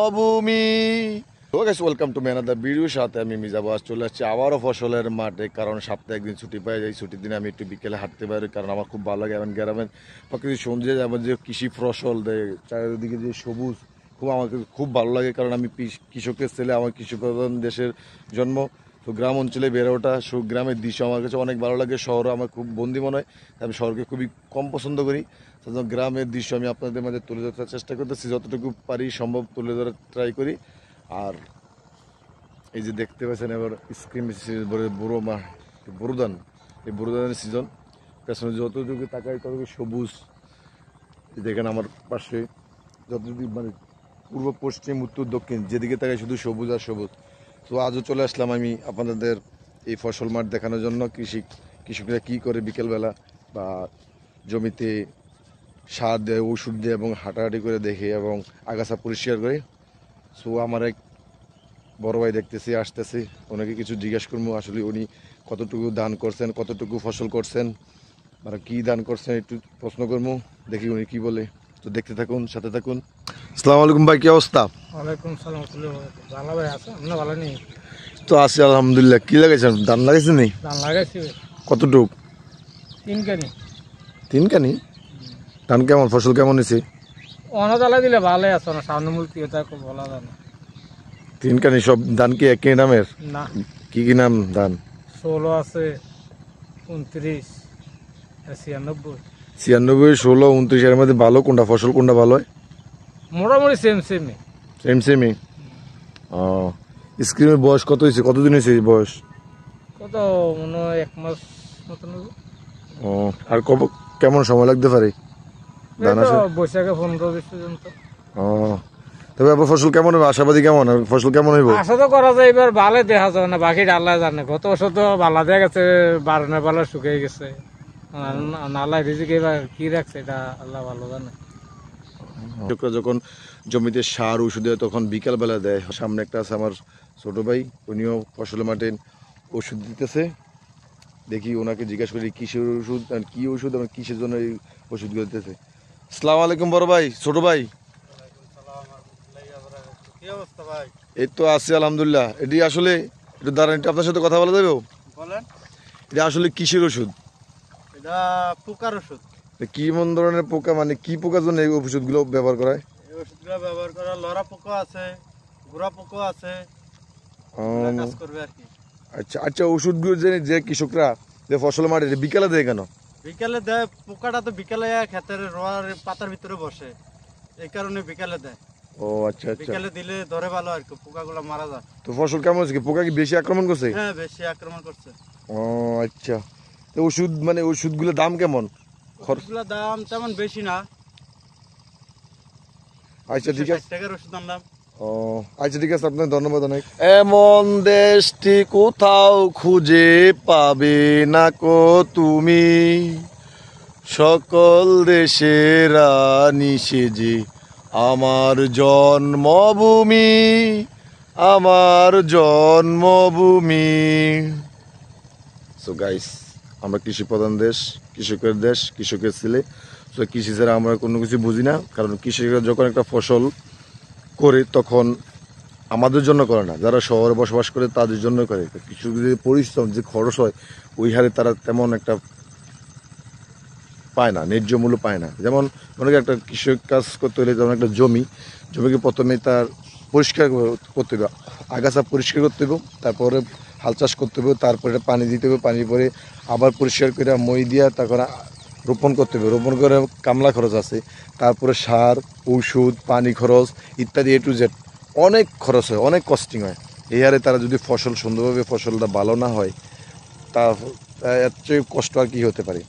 অভূমি welcome to ম্যানাদার video সাথে আমি মিজাবাস চলে আসছি আবারও ফসলের মাঠে কারণ সপ্তাহে একদিন ছুটি পাই যাই ছুটির দিনে আমি একটু বিকেলে হাঁটতে পারি কারণ আমার খুব ভালো লাগে এবং গ্রামের প্রকৃতি সৌন্দর্য এবং যে কৃষি ফসল দেয় চারিদিকে যে সবুজ খুব আমাকে খুব ভালো লাগে কারণ আমি কৃষকের ছেলে আমার কৃষি প্রধান দেশের জন্ম তো গ্রাম অঞ্চলে বেড়ে ওঠা গ্রামের দৃশ্য আমার কাছে অনেক ভালো লাগে শহর আমার খুব বন্দি মনে হয় আমি শহরকে খুবই কম পছন্দ করি সাধারণত গ্রামের দৃশ্য আমি আপনাদের মাঝে তুলে ধরার চেষ্টা করতেছি যতটুকু পারি সম্ভব তুলে ধরার ট্রাই করি আর এই যে দেখতে পাচ্ছেন এবার স্ক্রিম বুড়ো মা বরুদান এই বরুদানের সিজন পেছনে যতটুকু তাকাই ততটুকু সবুজ দেখেন আমার পাশে যতটুকু মানে পূর্ব পশ্চিম উত্তর দক্ষিণ যেদিকে তাকাই শুধু সবুজ আর সবুজ তো আজও চলে আসলাম আমি আপনাদের এই ফসল মাঠ দেখানোর জন্য কৃষি কৃষকরা কী করে বিকেলবেলা বা জমিতে সার দেয় ওষুধ দেয় এবং হাঁটাহাঁটি করে দেখে এবং আগাছা পরিষ্কার করে সো আমার এক বড় ভাই দেখতেছি আসতেছি ওনাকে কিছু জিজ্ঞেস করবো আসলে উনি কতটুকু দান করছেন কতটুকু ফসল করছেন মানে কী দান করছেন একটু প্রশ্ন করবো দেখি উনি কী বলে তো দেখতে থাকুন সাথে থাকুন আসসালামু ভাই কি অবস্থা ভালো তো আছি আলহামদুলিল্লাহ কি লাগাইছেন ধান লাগাইছেন ধান কতটুক তিন কানি ধান কেমন ফসল কেমন হয়েছে দিলে কি এটা ভালো তিন কানি সব ধান কি একই নামের কি কি নাম ধান ষোলো আছে উনত্রিশ ছিয়ানব্বই ছিয়ানব্বই ষোলো উনত্রিশ এর মধ্যে ভালো কোনটা ফসল কোনটা ভালো হয় মোটামুটি সেম সেমই সেম সেমই ও স্ক্রিমের বয়স কত হয়েছে কতদিন হয়েছে বয়স কত মনে হয় এক মাস মতন ও আর কব কেমন সময় লাগতে পারে দানা বৈশাখে পনেরো বিশ পর্যন্ত ও তবে আবার ফসল কেমন হবে আশাবাদী কেমন হবে ফসল কেমন হইব আশা তো করা যায় এবার ভালো দেখা যায় না বাকি ডাল্লা জানে গত বছর তো ভালা দেখা গেছে বারনে ভালো শুকিয়ে গেছে নালা রিজিক এবার কি রাখছে এটা আল্লাহ ভালো জানে কৃষকরা যখন জমিতে সার ওষুধ দেয় তখন বিকালবেলা দেয় সামনে একটা আছে আমার ছোটো ভাই উনিও ফসল মাঠে ওষুধ দিতেছে দেখি ওনাকে জিজ্ঞাসা করি কিসের ওষুধ মানে কী ওষুধ আমার মানে কিসের জন্য এই ওষুধগুলো দিতেছে সালাম আলাইকুম বড় ভাই ছোট ভাই এই তো আছি আলহামদুলিল্লাহ এটি আসলে একটু দাঁড়ান একটু আপনার সাথে কথা বলা যাবে এটা আসলে কিসের ওষুধ এটা পোকার ওষুধ মন ধরনের পোকা মানে কি পোকার জন্য এই ওষুধগুলো ব্যবহার করা হয় এই ওষুধগুলো ব্যবহার করা পোকা আছে আছে কি আচ্ছা আচ্ছা ওষুধগুলো যে কৃষকরা যে ফসল মারে দেয় কেন দেয় পোকাটা তো রোয়ার পাতার ভিতরে বসে এই কারণে দেয় ও আচ্ছা, আচ্ছা বিকালে দিলে ধরে ভালো আর কি পোকাগুলো মারা যায় তো ফসল কেমন কি? পোকা কি বেশি আক্রমণ করছে হ্যাঁ বেশি আক্রমণ করছে ও আচ্ছা তো ওষুধ মানে ওষুধগুলোর দাম কেমন খরচগুলোর দাম তেমন বেশি না আচ্ছা ঠিক আছে টাকার ওষুধ আনলাম ও আচ্ছা ঠিক আছে ধন্যবাদ অনেক এমন দেশটি কোথাও খুঁজে পাবে না কো তুমি সকল দেশের রানী আমার জন্মভূমি আমার জন্মভূমি সো গাইস আমরা কৃষি প্রধান দেশ কৃষকের দেশ কৃষকের ছেলে তো কৃষি ছাড়া আমরা কোনো কিছু বুঝি না কারণ কৃষকরা যখন একটা ফসল করে তখন আমাদের জন্য করে না যারা শহরে বসবাস করে তাদের জন্য করে কৃষকদের পরিশ্রম যে খরচ হয় ওই হারে তারা তেমন একটা পায় না ন্যায্য মূল্য পায় না যেমন মনে করি একটা কৃষক কাজ করতে হলে যেমন একটা জমি জমিকে প্রথমে তার পরিষ্কার করতে হবে আগাছা পরিষ্কার করতে হবে তারপরে হাল চাষ করতে হবে তারপরে পানি দিতে হবে পানির পরে আবার পরিষ্কার করে মই দিয়া তারপর রোপণ করতে হবে রোপণ করে কামলা খরচ আছে তারপরে সার ঔষধ পানি খরচ ইত্যাদি এ টু জেড অনেক খরচ হয় অনেক কস্টিং হয় এই হারে তারা যদি ফসল সুন্দরভাবে ফসলটা ভালো না হয় তা এর চেয়ে কষ্ট আর কি হতে পারে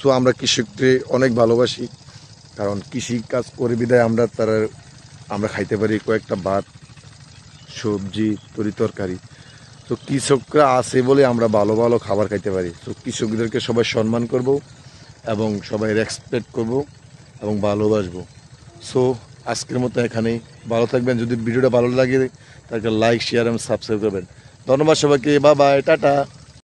সো আমরা কৃষককে অনেক ভালোবাসি কারণ কৃষি কাজ করে বিদায় আমরা তারা আমরা খাইতে পারি কয়েকটা ভাত সবজি তরি তরকারি তো কৃষকরা আছে বলে আমরা ভালো ভালো খাবার খাইতে পারি তো কৃষকদেরকে সবাই সম্মান করব এবং সবাই রেসপেক্ট করব এবং ভালোবাসবো সো আজকের মতো এখানেই ভালো থাকবেন যদি ভিডিওটা ভালো লাগে তাকে লাইক শেয়ার এবং সাবস্ক্রাইব করবেন ধন্যবাদ সবাইকে বা টাটা